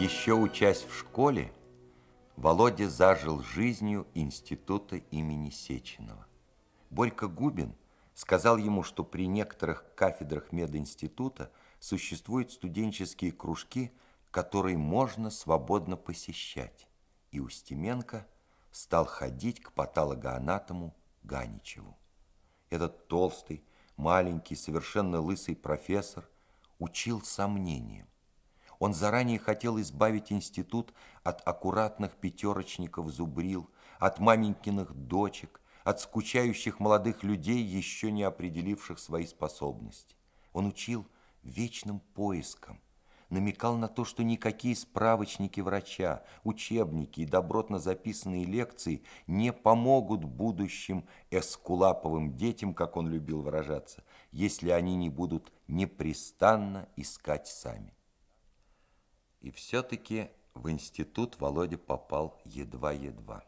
Еще учась в школе, Володя зажил жизнью института имени Сеченова. Борька Губин сказал ему, что при некоторых кафедрах мединститута существуют студенческие кружки, которые можно свободно посещать. И Устименко стал ходить к патологоанатому Ганичеву. Этот толстый, маленький, совершенно лысый профессор учил сомнениям. Он заранее хотел избавить институт от аккуратных пятерочников зубрил, от маменькиных дочек, от скучающих молодых людей, еще не определивших свои способности. Он учил вечным поиском, намекал на то, что никакие справочники врача, учебники и добротно записанные лекции не помогут будущим эскулаповым детям, как он любил выражаться, если они не будут непрестанно искать сами. И все-таки в институт Володя попал едва-едва.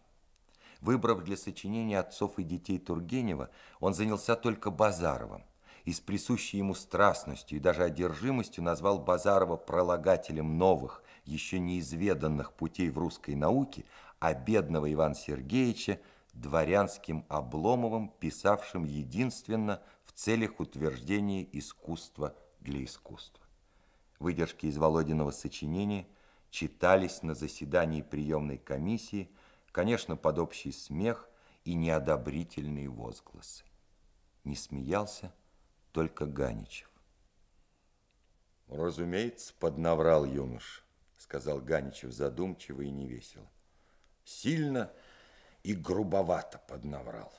Выбрав для сочинения отцов и детей Тургенева, он занялся только Базаровым и с присущей ему страстностью и даже одержимостью назвал Базарова пролагателем новых, еще неизведанных путей в русской науке, а бедного Ивана Сергеевича дворянским Обломовым, писавшим единственно в целях утверждения искусства для искусства. Выдержки из Володиного сочинения читались на заседании приемной комиссии, конечно, под общий смех и неодобрительные возгласы. Не смеялся только Ганичев. «Разумеется, поднаврал юнош», — сказал Ганичев задумчиво и невесело. «Сильно и грубовато поднаврал.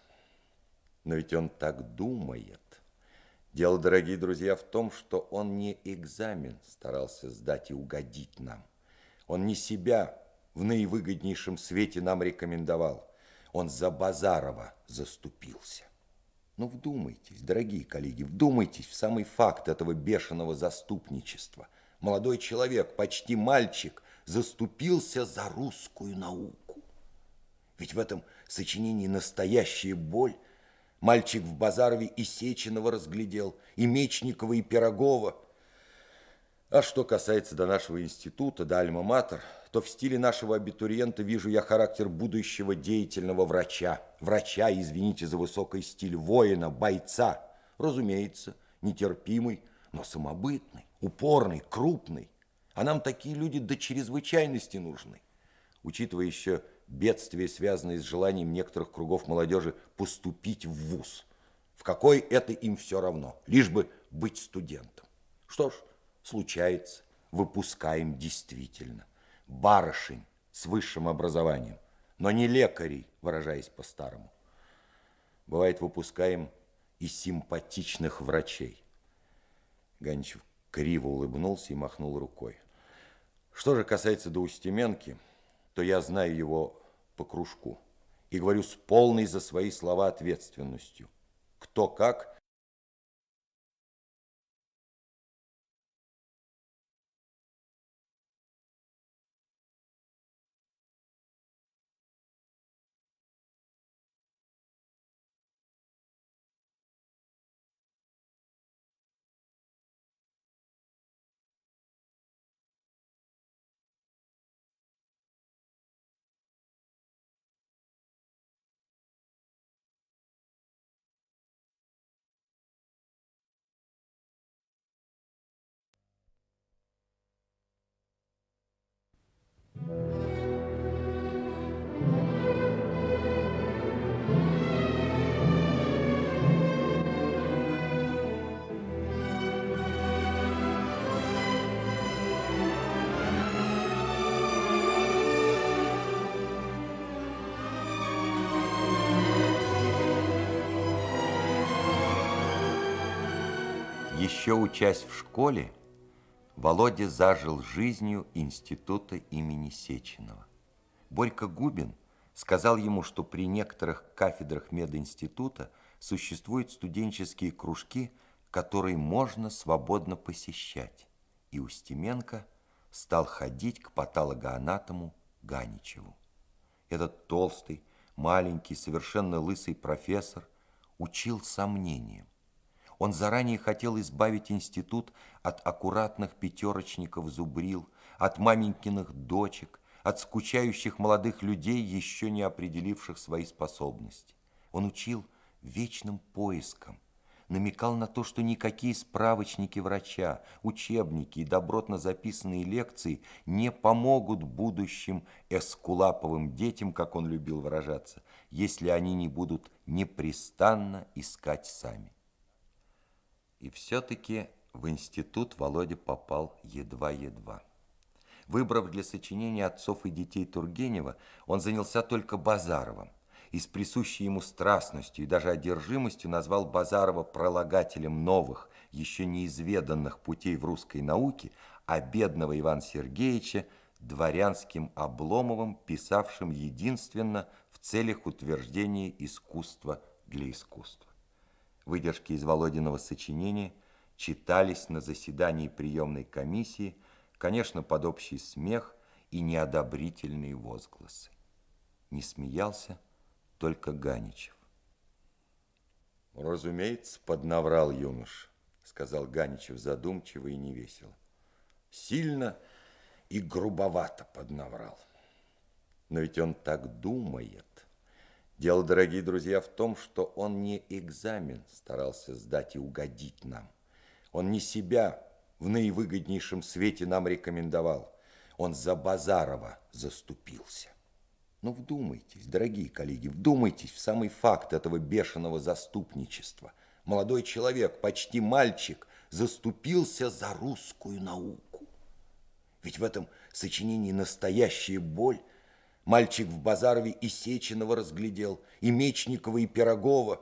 Но ведь он так думает». Дело, дорогие друзья, в том, что он не экзамен старался сдать и угодить нам. Он не себя в наивыгоднейшем свете нам рекомендовал. Он за Базарова заступился. Ну, вдумайтесь, дорогие коллеги, вдумайтесь в самый факт этого бешеного заступничества. Молодой человек, почти мальчик, заступился за русскую науку. Ведь в этом сочинении настоящая боль Мальчик в Базарове и Сеченова разглядел, и Мечникова, и Пирогова. А что касается до нашего института, до Альма-Матер, то в стиле нашего абитуриента вижу я характер будущего деятельного врача. Врача, извините за высокий стиль, воина, бойца. Разумеется, нетерпимый, но самобытный, упорный, крупный. А нам такие люди до чрезвычайности нужны. Учитывая еще бедствия, связанные с желанием некоторых кругов молодежи поступить в ВУЗ, в какой это им все равно, лишь бы быть студентом. Что ж, случается, выпускаем действительно барышень с высшим образованием, но не лекарей, выражаясь по-старому. Бывает, выпускаем и симпатичных врачей. Ганчев криво улыбнулся и махнул рукой. Что же касается Доустименки, то я знаю его по кружку и говорю с полной за свои слова ответственностью. Кто как Еще учась в школе, Володя зажил жизнью института имени Сеченова. Борька Губин сказал ему, что при некоторых кафедрах мединститута существуют студенческие кружки, которые можно свободно посещать. И Устименко стал ходить к патологоанатому Ганичеву. Этот толстый, маленький, совершенно лысый профессор учил сомнениям. Он заранее хотел избавить институт от аккуратных пятерочников зубрил, от маменькиных дочек, от скучающих молодых людей, еще не определивших свои способности. Он учил вечным поиском, намекал на то, что никакие справочники врача, учебники и добротно записанные лекции не помогут будущим эскулаповым детям, как он любил выражаться, если они не будут непрестанно искать сами. И все-таки в институт Володя попал едва-едва. Выбрав для сочинения отцов и детей Тургенева, он занялся только Базаровым и с присущей ему страстностью и даже одержимостью назвал Базарова пролагателем новых, еще неизведанных путей в русской науке, а бедного Ивана Сергеевича дворянским Обломовым, писавшим единственно в целях утверждения искусства для искусства. Выдержки из Володиного сочинения читались на заседании приемной комиссии, конечно, под общий смех и неодобрительные возгласы. Не смеялся только Ганичев. «Разумеется, поднаврал юнош», — сказал Ганичев задумчиво и невесело. «Сильно и грубовато поднаврал. Но ведь он так думает». Дело, дорогие друзья, в том, что он не экзамен старался сдать и угодить нам. Он не себя в наивыгоднейшем свете нам рекомендовал. Он за Базарова заступился. Но ну, вдумайтесь, дорогие коллеги, вдумайтесь в самый факт этого бешеного заступничества. Молодой человек, почти мальчик, заступился за русскую науку. Ведь в этом сочинении настоящая боль – Мальчик в Базарове и Сеченова разглядел, и Мечникова, и Пирогова.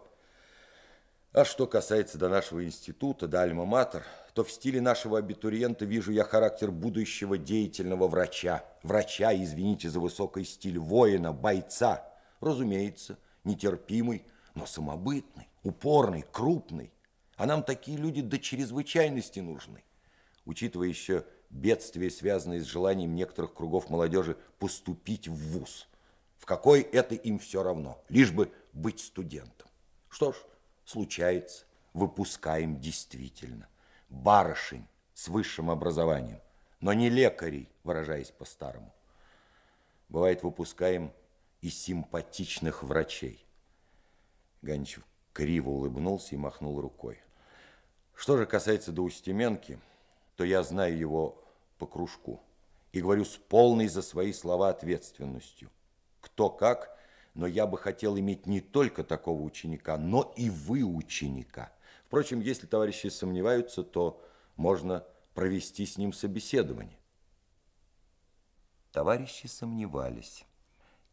А что касается до нашего института, до Альма-Матер, то в стиле нашего абитуриента вижу я характер будущего деятельного врача. Врача, извините за высокий стиль, воина, бойца. Разумеется, нетерпимый, но самобытный, упорный, крупный. А нам такие люди до чрезвычайности нужны. Учитывая еще бедствия, связанные с желанием некоторых кругов молодежи поступить в ВУЗ. В какой это им все равно, лишь бы быть студентом. Что ж, случается, выпускаем действительно. Барышень с высшим образованием, но не лекарей, выражаясь по-старому. Бывает, выпускаем и симпатичных врачей. Ганчев криво улыбнулся и махнул рукой. Что же касается Доустеменки то я знаю его по кружку и говорю с полной за свои слова ответственностью. Кто как, но я бы хотел иметь не только такого ученика, но и вы ученика. Впрочем, если товарищи сомневаются, то можно провести с ним собеседование. Товарищи сомневались,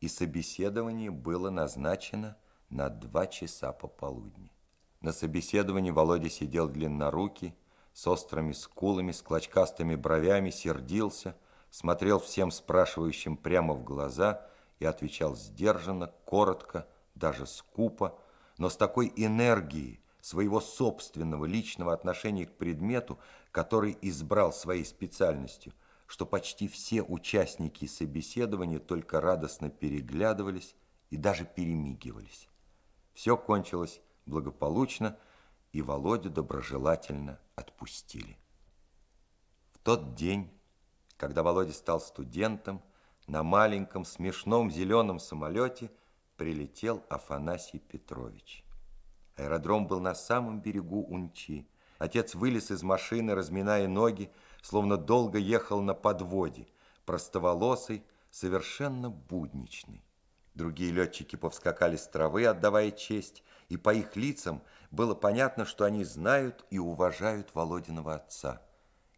и собеседование было назначено на два часа пополудни. На собеседовании Володя сидел длиннорукий, с острыми скулами, с клочкастыми бровями, сердился, смотрел всем спрашивающим прямо в глаза и отвечал сдержанно, коротко, даже скупо, но с такой энергией своего собственного личного отношения к предмету, который избрал своей специальностью, что почти все участники собеседования только радостно переглядывались и даже перемигивались. Все кончилось благополучно, и Володя доброжелательно отпустили. В тот день, когда Володя стал студентом, на маленьком смешном зеленом самолете прилетел Афанасий Петрович. Аэродром был на самом берегу Унчи. Отец вылез из машины, разминая ноги, словно долго ехал на подводе, простоволосый, совершенно будничный. Другие летчики повскакали с травы, отдавая честь – и по их лицам было понятно, что они знают и уважают Володиного отца.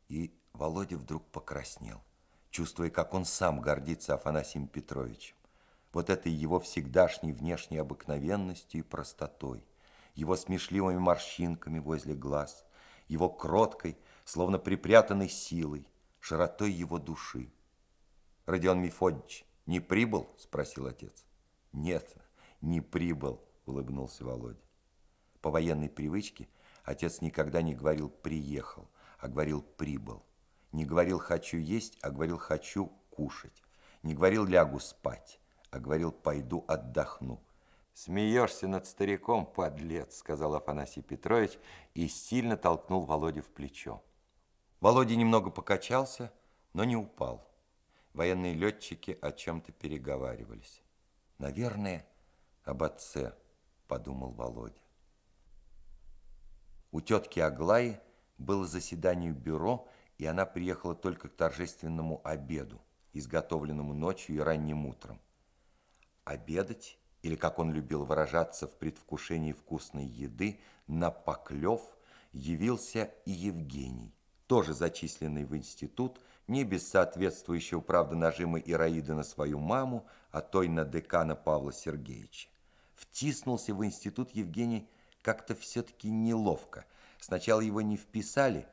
И Володя вдруг покраснел, чувствуя, как он сам гордится Афанасием Петровичем. Вот этой его всегдашней внешней обыкновенностью и простотой, его смешливыми морщинками возле глаз, его кроткой, словно припрятанной силой, широтой его души. «Родион Мефодич, не прибыл?» – спросил отец. «Нет, не прибыл», улыбнулся Володя. По военной привычке отец никогда не говорил «приехал», а говорил «прибыл». Не говорил «хочу есть», а говорил «хочу кушать». Не говорил «лягу спать», а говорил «пойду отдохну». «Смеешься над стариком, подлец», — сказал Афанасий Петрович и сильно толкнул Володю в плечо. Володя немного покачался, но не упал. Военные летчики о чем-то переговаривались. Наверное, об отце, подумал Володя. У тетки Аглаи было заседание бюро, и она приехала только к торжественному обеду, изготовленному ночью и ранним утром. Обедать, или, как он любил выражаться в предвкушении вкусной еды, на поклев явился и Евгений, тоже зачисленный в институт, не без соответствующего, правда, нажима Ираида на свою маму, а той на декана Павла Сергеевича втиснулся в институт Евгений как-то все-таки неловко. Сначала его не вписали,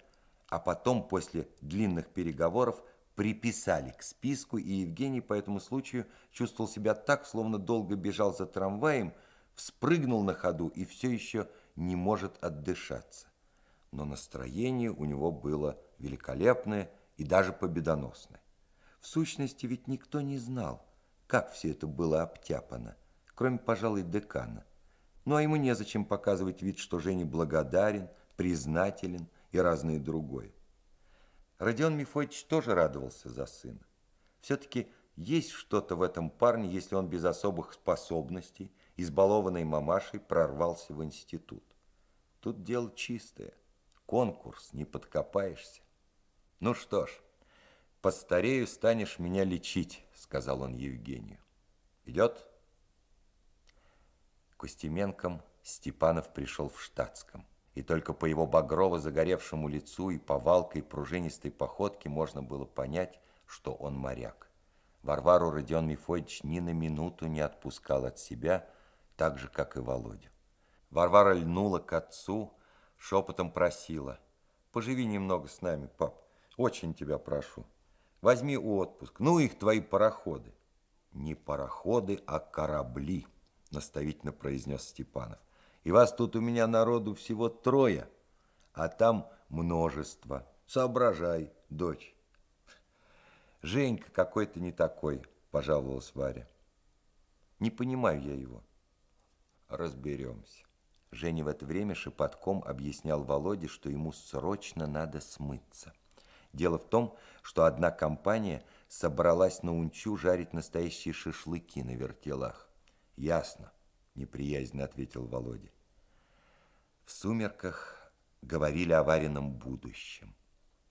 а потом, после длинных переговоров, приписали к списку, и Евгений по этому случаю чувствовал себя так, словно долго бежал за трамваем, вспрыгнул на ходу и все еще не может отдышаться. Но настроение у него было великолепное и даже победоносное. В сущности, ведь никто не знал, как все это было обтяпано – кроме, пожалуй, декана. Ну а ему незачем показывать вид, что Жене благодарен, признателен и разное другое. Родион Мифойч тоже радовался за сына. Все-таки есть что-то в этом парне, если он без особых способностей, избалованной мамашей, прорвался в институт. Тут дело чистое. Конкурс, не подкопаешься. Ну что ж, постарею, станешь меня лечить, сказал он Евгению. Идет? Костеменком Степанов пришел в штатском. И только по его багрово загоревшему лицу и повалкой пружинистой походке можно было понять, что он моряк. Варвару Родион Мифодьевич ни на минуту не отпускал от себя, так же, как и Володю. Варвара льнула к отцу, шепотом просила. «Поживи немного с нами, пап, очень тебя прошу. Возьми отпуск, ну их твои пароходы». «Не пароходы, а корабли», наставительно произнес Степанов. И вас тут у меня народу всего трое, а там множество. Соображай, дочь. Женька какой-то не такой, пожаловалась Варя. Не понимаю я его. Разберемся. Женя в это время шепотком объяснял Володе, что ему срочно надо смыться. Дело в том, что одна компания собралась на унчу жарить настоящие шашлыки на вертелах. Ясно, неприязненно ответил Володя. В сумерках говорили о вареном будущем.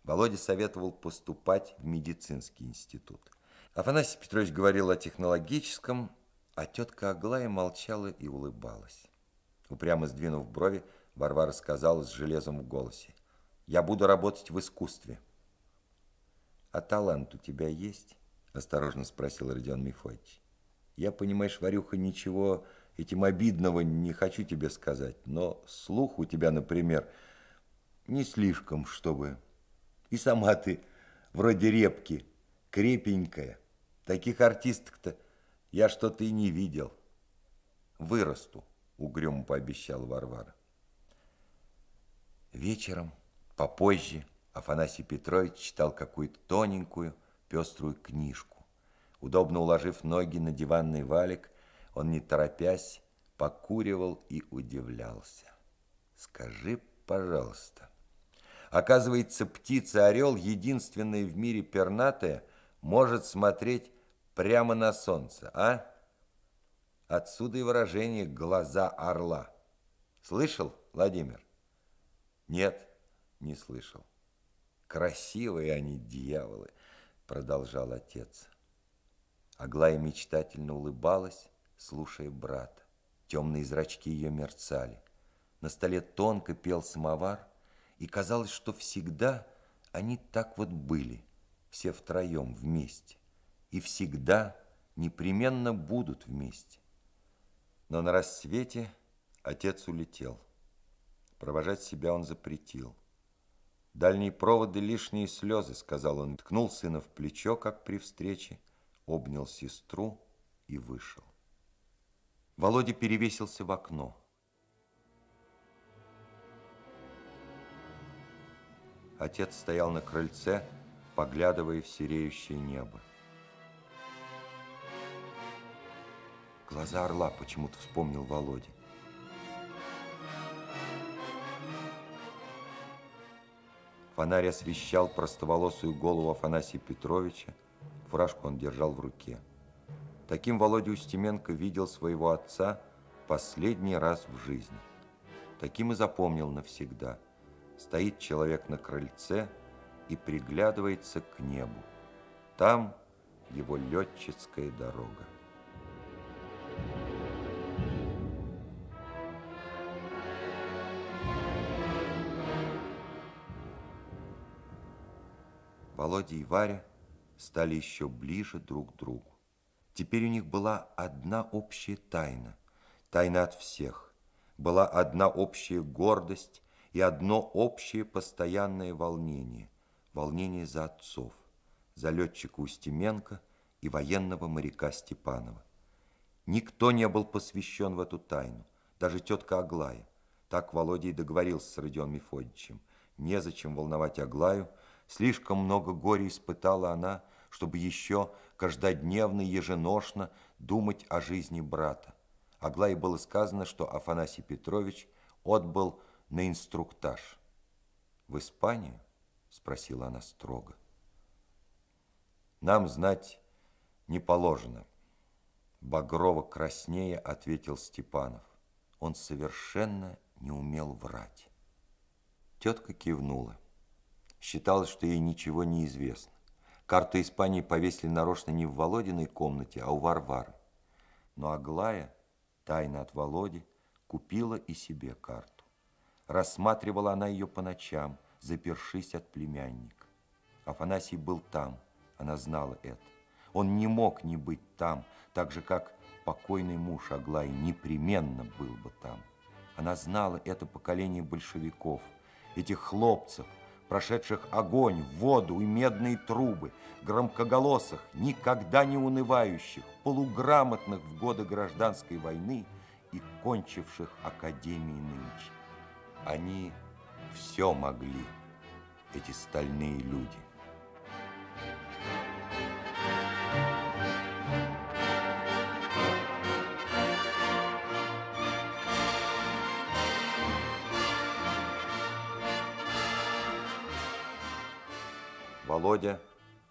Володя советовал поступать в медицинский институт. Афанасий Петрович говорил о технологическом, а тетка Аглая молчала и улыбалась. Упрямо сдвинув брови, Варвара сказала с железом в голосе. «Я буду работать в искусстве». «А талант у тебя есть?» – осторожно спросил Родион Мефодьевич. Я, понимаешь, Варюха, ничего этим обидного не хочу тебе сказать, но слух у тебя, например, не слишком, чтобы. И сама ты вроде репки, крепенькая. Таких артисток-то я что-то и не видел. Вырасту, угрюмо пообещал Варвара. Вечером, попозже, Афанасий Петрович читал какую-то тоненькую, пеструю книжку. Удобно уложив ноги на диванный валик, он, не торопясь, покуривал и удивлялся. «Скажи, пожалуйста». Оказывается, птица-орел, единственная в мире пернатая, может смотреть прямо на солнце, а? Отсюда и выражение «глаза орла». Слышал, Владимир? Нет, не слышал. Красивые они, дьяволы, продолжал отец. Аглая мечтательно улыбалась, слушая брата. Темные зрачки ее мерцали. На столе тонко пел самовар, и казалось, что всегда они так вот были, все втроем вместе, и всегда непременно будут вместе. Но на рассвете отец улетел. Провожать себя он запретил. «Дальние проводы, лишние слезы», — сказал он, ткнул сына в плечо, как при встрече, обнял сестру и вышел. Володя перевесился в окно. Отец стоял на крыльце, поглядывая в сереющее небо. Глаза орла почему-то вспомнил Володя. Фонарь освещал простоволосую голову Афанасия Петровича, Фуражку он держал в руке. Таким Володя Устименко видел своего отца последний раз в жизни. Таким и запомнил навсегда. Стоит человек на крыльце и приглядывается к небу. Там его летческая дорога. Володя и Варя – стали еще ближе друг к другу. Теперь у них была одна общая тайна, тайна от всех. Была одна общая гордость и одно общее постоянное волнение. Волнение за отцов, за летчика Устименко и военного моряка Степанова. Никто не был посвящен в эту тайну, даже тетка Аглая. Так Володя и договорился с Родионом Мефодичем. Незачем волновать Аглаю, Слишком много горя испытала она, чтобы еще каждодневно, еженошно думать о жизни брата. Аглае было сказано, что Афанасий Петрович отбыл на инструктаж. «В Испанию?» – спросила она строго. «Нам знать не положено», – Багрово краснее ответил Степанов. Он совершенно не умел врать. Тетка кивнула. Считалось, что ей ничего не известно. Карту Испании повесили нарочно не в Володиной комнате, а у Варвары. Но Аглая, тайно от Володи, купила и себе карту. Рассматривала она ее по ночам, запершись от племянника. Афанасий был там, она знала это. Он не мог не быть там, так же, как покойный муж Аглаи непременно был бы там. Она знала это поколение большевиков, этих хлопцев, прошедших огонь, воду и медные трубы, громкоголосых, никогда не унывающих, полуграмотных в годы гражданской войны и кончивших академии нынче. Они все могли, эти стальные люди. Володя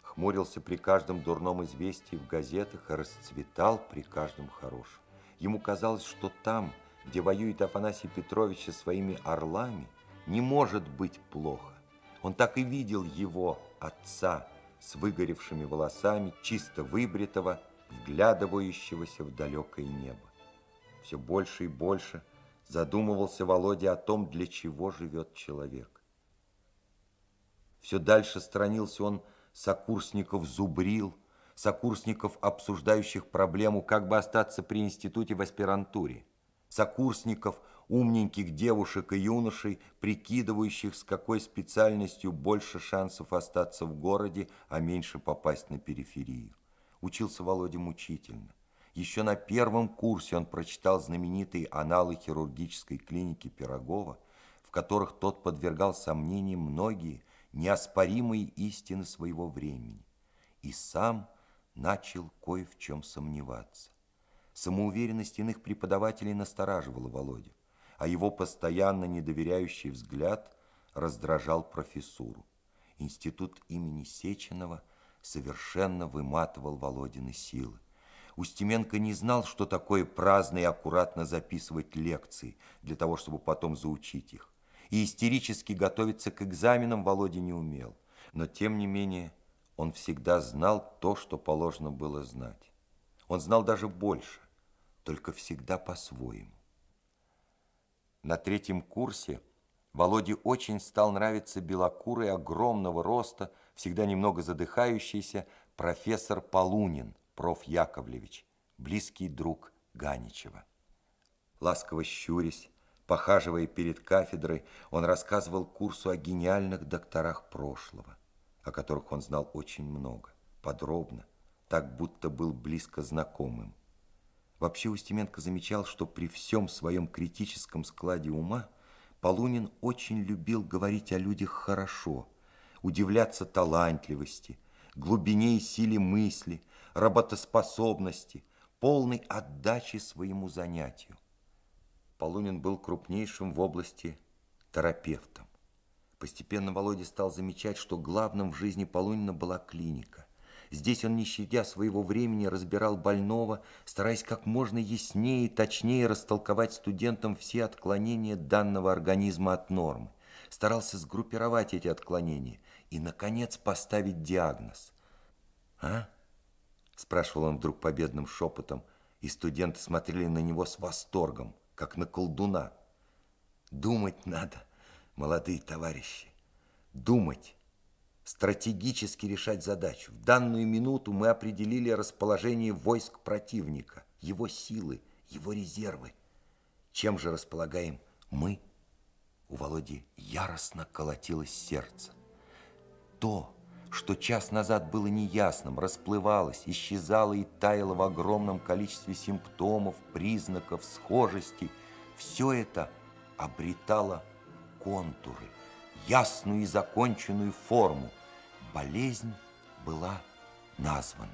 хмурился при каждом дурном известии в газетах и расцветал при каждом хорошем. Ему казалось, что там, где воюет Афанасий Петрович со своими орлами, не может быть плохо. Он так и видел его, отца, с выгоревшими волосами, чисто выбритого, вглядывающегося в далекое небо. Все больше и больше задумывался Володя о том, для чего живет человек. Все дальше странился он сокурсников зубрил, сокурсников, обсуждающих проблему, как бы остаться при институте в аспирантуре, сокурсников, умненьких девушек и юношей, прикидывающих, с какой специальностью больше шансов остаться в городе, а меньше попасть на периферию. Учился Володя мучительно. Еще на первом курсе он прочитал знаменитые аналы хирургической клиники Пирогова, в которых тот подвергал сомнениям многие, неоспоримой истины своего времени, и сам начал кое в чем сомневаться. Самоуверенность иных преподавателей настораживала Володю, а его постоянно недоверяющий взгляд раздражал профессуру. Институт имени Сеченова совершенно выматывал Володины силы. Устименко не знал, что такое праздно и аккуратно записывать лекции для того, чтобы потом заучить их и истерически готовиться к экзаменам Володя не умел. Но, тем не менее, он всегда знал то, что положено было знать. Он знал даже больше, только всегда по-своему. На третьем курсе Володе очень стал нравиться белокурый, огромного роста, всегда немного задыхающийся, профессор Полунин, проф. Яковлевич, близкий друг Ганичева. Ласково щурясь, Похаживая перед кафедрой, он рассказывал курсу о гениальных докторах прошлого, о которых он знал очень много, подробно, так будто был близко знакомым. Вообще Устименко замечал, что при всем своем критическом складе ума Полунин очень любил говорить о людях хорошо, удивляться талантливости, глубине и силе мысли, работоспособности, полной отдачи своему занятию. Полунин был крупнейшим в области терапевтом. Постепенно Володя стал замечать, что главным в жизни Полунина была клиника. Здесь он, не щадя своего времени, разбирал больного, стараясь как можно яснее и точнее растолковать студентам все отклонения данного организма от нормы. Старался сгруппировать эти отклонения и, наконец, поставить диагноз. «А?» – спрашивал он вдруг победным шепотом, и студенты смотрели на него с восторгом как на колдуна. Думать надо, молодые товарищи, думать, стратегически решать задачу. В данную минуту мы определили расположение войск противника, его силы, его резервы. Чем же располагаем мы? У Володи яростно колотилось сердце. То, что час назад было неясным, расплывалось, исчезало и таяло в огромном количестве симптомов, признаков, схожести, все это обретало контуры, ясную и законченную форму. Болезнь была названа.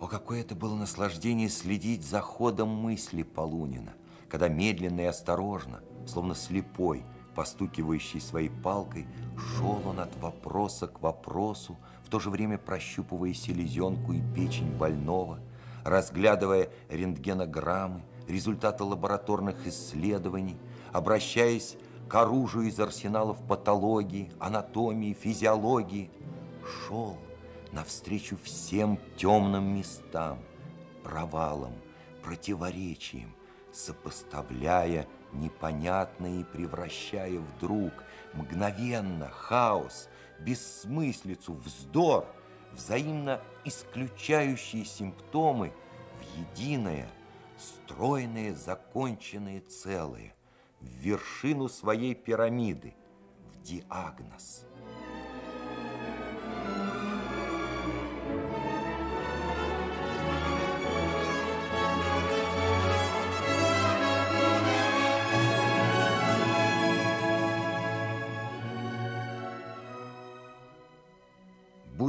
О, какое это было наслаждение следить за ходом мысли Полунина, когда медленно и осторожно – словно слепой, постукивающий своей палкой, шел он от вопроса к вопросу, в то же время прощупывая селезенку и печень больного, разглядывая рентгенограммы, результаты лабораторных исследований, обращаясь к оружию из арсеналов патологии, анатомии, физиологии, шел навстречу всем темным местам, провалам, противоречиям, сопоставляя непонятные превращая вдруг мгновенно хаос, бессмыслицу, вздор, взаимно исключающие симптомы в единое, стройное, законченное целое, в вершину своей пирамиды, в диагноз –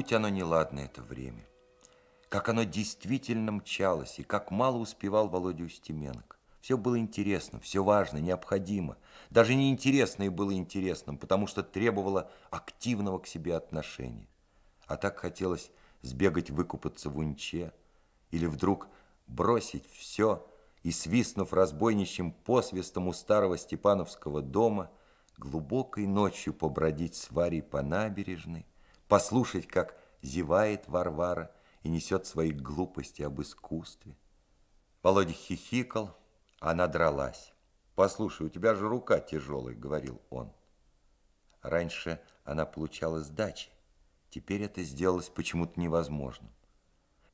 будь оно неладно это время, как оно действительно мчалось и как мало успевал Володя Устименко. Все было интересно, все важно, необходимо. Даже неинтересное было интересным, потому что требовало активного к себе отношения. А так хотелось сбегать выкупаться в унче или вдруг бросить все и, свистнув разбойничьим посвистом у старого Степановского дома, глубокой ночью побродить с Варей по набережной, послушать, как зевает Варвара и несет свои глупости об искусстве. Володя хихикал, а она дралась. «Послушай, у тебя же рука тяжелая», — говорил он. Раньше она получала сдачи. Теперь это сделалось почему-то невозможным.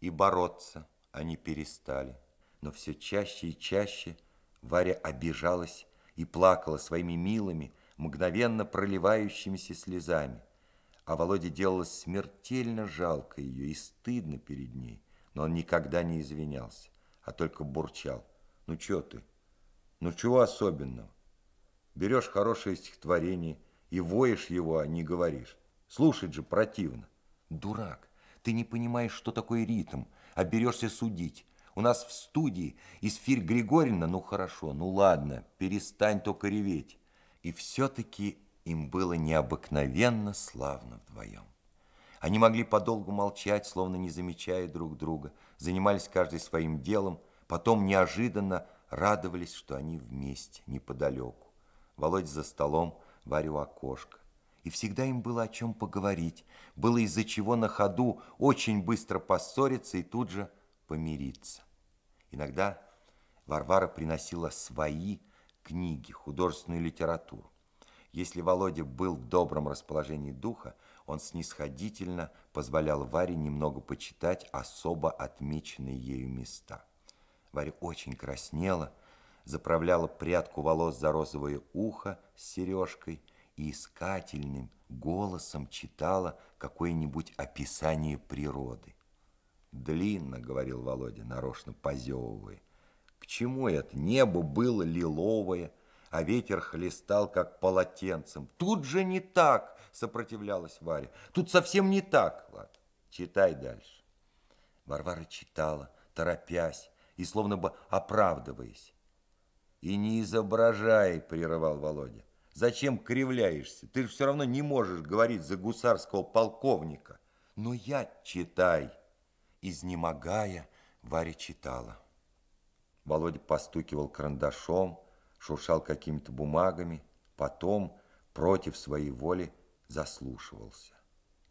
И бороться они перестали. Но все чаще и чаще Варя обижалась и плакала своими милыми, мгновенно проливающимися слезами – а Володе делалось смертельно жалко ее и стыдно перед ней. Но он никогда не извинялся, а только бурчал. «Ну, чё ты? Ну, чего особенного? Берешь хорошее стихотворение и воешь его, а не говоришь. Слушать же противно. Дурак, ты не понимаешь, что такое ритм, а берешься судить. У нас в студии Исфирь Григорьевна, ну хорошо, ну ладно, перестань только реветь. И все-таки им было необыкновенно славно вдвоем. Они могли подолгу молчать, словно не замечая друг друга, занимались каждый своим делом, потом неожиданно радовались, что они вместе, неподалеку. Володь за столом, Варя окошко, И всегда им было о чем поговорить, было из-за чего на ходу очень быстро поссориться и тут же помириться. Иногда Варвара приносила свои книги, художественную литературу. Если Володя был в добром расположении духа, он снисходительно позволял Варе немного почитать особо отмеченные ею места. Варя очень краснела, заправляла прядку волос за розовое ухо с сережкой и искательным голосом читала какое-нибудь описание природы. «Длинно», — говорил Володя, нарочно позевывая, — «к чему это? Небо было лиловое, — а ветер хлестал, как полотенцем. Тут же не так, сопротивлялась Варя. Тут совсем не так, Влад. Читай дальше. Варвара читала, торопясь и словно бы оправдываясь. И не изображай, прерывал Володя. Зачем кривляешься? Ты же все равно не можешь говорить за гусарского полковника. Но я читай. Изнемогая, Варя читала. Володя постукивал карандашом, шуршал какими-то бумагами, потом, против своей воли, заслушивался.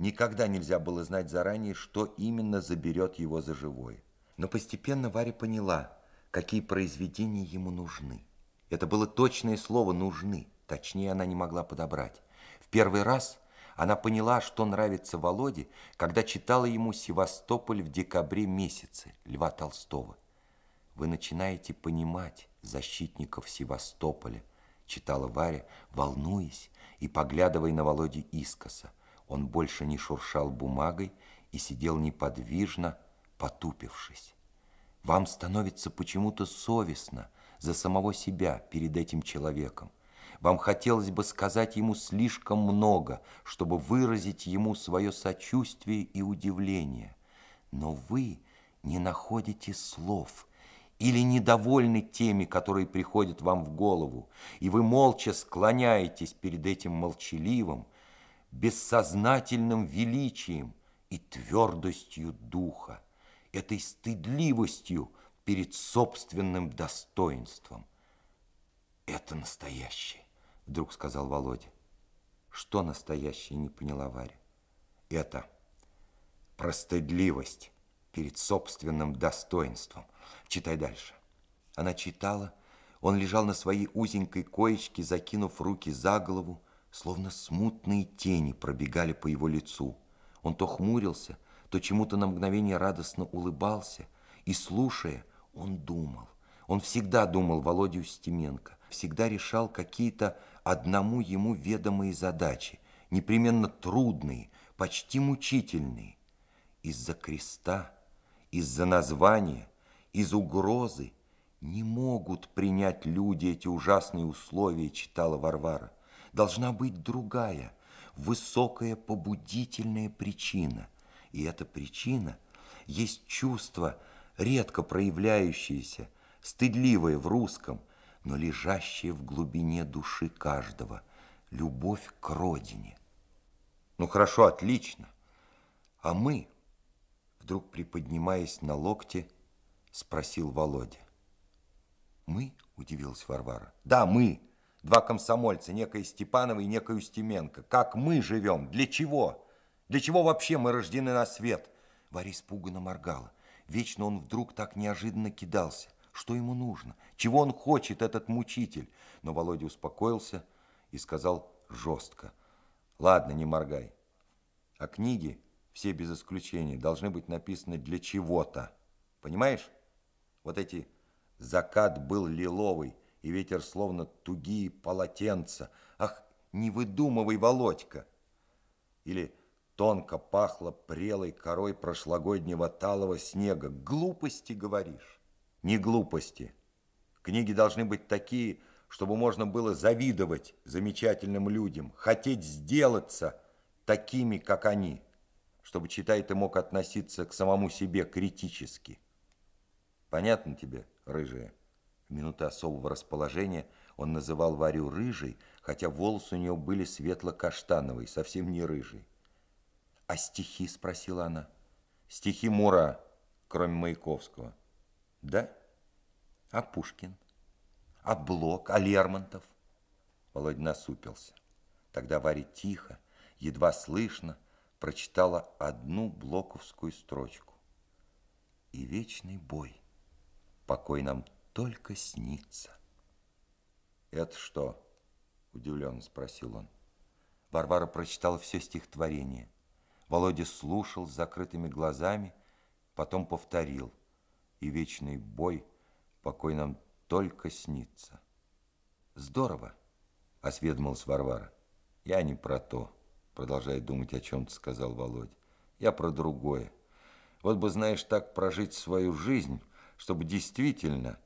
Никогда нельзя было знать заранее, что именно заберет его за живое. Но постепенно Варя поняла, какие произведения ему нужны. Это было точное слово «нужны», точнее она не могла подобрать. В первый раз она поняла, что нравится Володе, когда читала ему «Севастополь в декабре месяце» Льва Толстого. Вы начинаете понимать, защитников Севастополя, читала Варя, волнуясь и поглядывая на Володю искоса. Он больше не шуршал бумагой и сидел неподвижно, потупившись. Вам становится почему-то совестно за самого себя перед этим человеком. Вам хотелось бы сказать ему слишком много, чтобы выразить ему свое сочувствие и удивление. Но вы не находите слов – или недовольны теми, которые приходят вам в голову, и вы молча склоняетесь перед этим молчаливым, бессознательным величием и твердостью духа, этой стыдливостью перед собственным достоинством. «Это настоящее», — вдруг сказал Володя. «Что настоящее?» — не поняла Варя. «Это простыдливость перед собственным достоинством» Читай дальше. Она читала. Он лежал на своей узенькой коечке, закинув руки за голову, словно смутные тени пробегали по его лицу. Он то хмурился, то чему-то на мгновение радостно улыбался, и, слушая, он думал. Он всегда думал Володю Стеменко, всегда решал какие-то одному ему ведомые задачи, непременно трудные, почти мучительные. Из-за креста, из-за названия – из угрозы не могут принять люди эти ужасные условия, читала Варвара. Должна быть другая, высокая побудительная причина. И эта причина есть чувство, редко проявляющееся, стыдливое в русском, но лежащее в глубине души каждого – любовь к родине. Ну хорошо, отлично. А мы, вдруг приподнимаясь на локте, Спросил Володя. Мы? Удивилась Варвара. Да, мы. Два комсомольца, некая Степанова и некая Устименко. Как мы живем? Для чего? Для чего вообще мы рождены на свет? Варис испуганно моргала. Вечно он вдруг так неожиданно кидался. Что ему нужно? Чего он хочет, этот мучитель? Но Володя успокоился и сказал жестко. Ладно, не моргай. А книги, все без исключения, должны быть написаны для чего-то. Понимаешь? Вот эти закат был лиловый, и ветер словно тугие полотенца. Ах, не выдумывай, Володька! Или тонко пахло прелой корой прошлогоднего талого снега. Глупости говоришь? Не глупости. Книги должны быть такие, чтобы можно было завидовать замечательным людям, хотеть сделаться такими, как они, чтобы, читай, ты мог относиться к самому себе критически. Понятно тебе, рыжая? В минуты особого расположения он называл Варю рыжей, хотя волосы у нее были светло-каштановые, совсем не рыжие. «А стихи?» – спросила она. «Стихи Мура, кроме Маяковского». «Да? А Пушкин? А Блок? А Лермонтов?» Володя насупился. Тогда Варя тихо, едва слышно, прочитала одну блоковскую строчку. «И вечный бой» покой нам только снится. Это что? Удивленно спросил он. Варвара прочитала все стихотворение. Володя слушал с закрытыми глазами, потом повторил. И вечный бой, покой нам только снится. Здорово, осведомилась Варвара. Я не про то, продолжая думать о чем-то, сказал Володь. Я про другое. Вот бы, знаешь, так прожить свою жизнь, чтобы действительно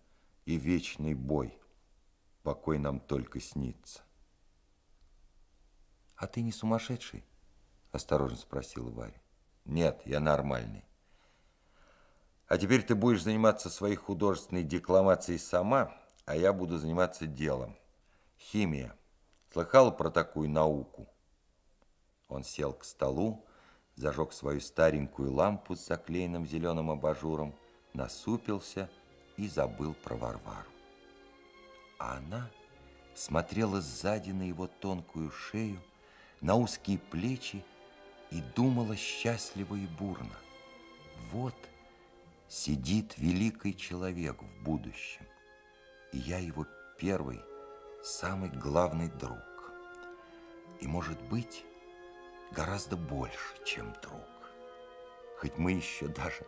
и вечный бой, покой нам только снится. А ты не сумасшедший? Осторожно спросила Варя. Нет, я нормальный. А теперь ты будешь заниматься своей художественной декламацией сама, а я буду заниматься делом. Химия. Слыхала про такую науку? Он сел к столу, зажег свою старенькую лампу с заклеенным зеленым абажуром – насупился и забыл про Варвару. А она смотрела сзади на его тонкую шею, на узкие плечи и думала счастливо и бурно. Вот сидит великий человек в будущем, и я его первый, самый главный друг. И, может быть, гораздо больше, чем друг. Хоть мы еще даже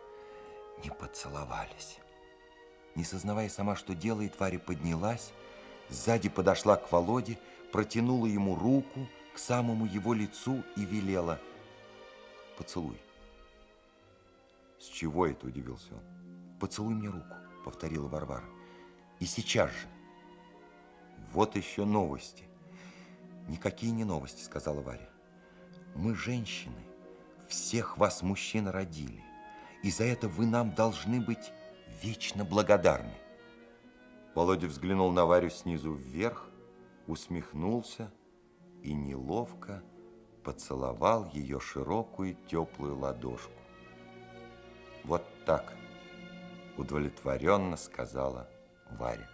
не поцеловались. Не сознавая сама, что делает, Варя поднялась, сзади подошла к Володе, протянула ему руку к самому его лицу и велела «Поцелуй». «С чего это?» – удивился он. «Поцелуй мне руку», – повторила Варвара. «И сейчас же». «Вот еще новости». «Никакие не новости», – сказала Варя. «Мы, женщины, всех вас, мужчин, родили и за это вы нам должны быть вечно благодарны. Володя взглянул на Варю снизу вверх, усмехнулся и неловко поцеловал ее широкую теплую ладошку. Вот так удовлетворенно сказала Варя.